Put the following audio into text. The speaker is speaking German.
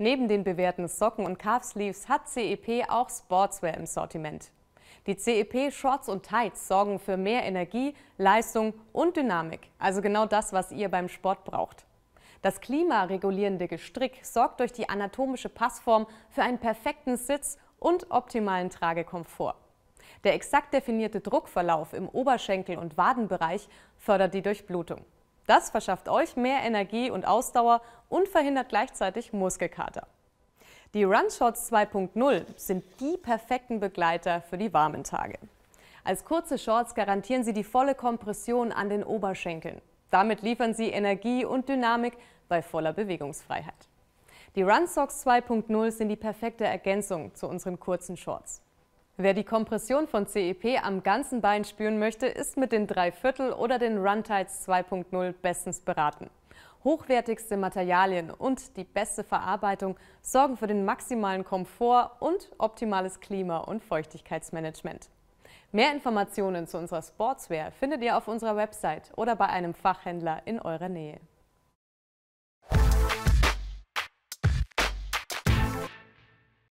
Neben den bewährten Socken und Calfsleeves hat CEP auch Sportswear im Sortiment. Die CEP Shorts und Tights sorgen für mehr Energie, Leistung und Dynamik, also genau das, was ihr beim Sport braucht. Das klimaregulierende Gestrick sorgt durch die anatomische Passform für einen perfekten Sitz und optimalen Tragekomfort. Der exakt definierte Druckverlauf im Oberschenkel- und Wadenbereich fördert die Durchblutung. Das verschafft euch mehr Energie und Ausdauer und verhindert gleichzeitig Muskelkater. Die Runshots 2.0 sind die perfekten Begleiter für die warmen Tage. Als kurze Shorts garantieren sie die volle Kompression an den Oberschenkeln. Damit liefern sie Energie und Dynamik bei voller Bewegungsfreiheit. Die Run Socks 2.0 sind die perfekte Ergänzung zu unseren kurzen Shorts. Wer die Kompression von CEP am ganzen Bein spüren möchte, ist mit den Dreiviertel oder den Runtides 2.0 bestens beraten. Hochwertigste Materialien und die beste Verarbeitung sorgen für den maximalen Komfort und optimales Klima- und Feuchtigkeitsmanagement. Mehr Informationen zu unserer Sportswear findet ihr auf unserer Website oder bei einem Fachhändler in eurer Nähe.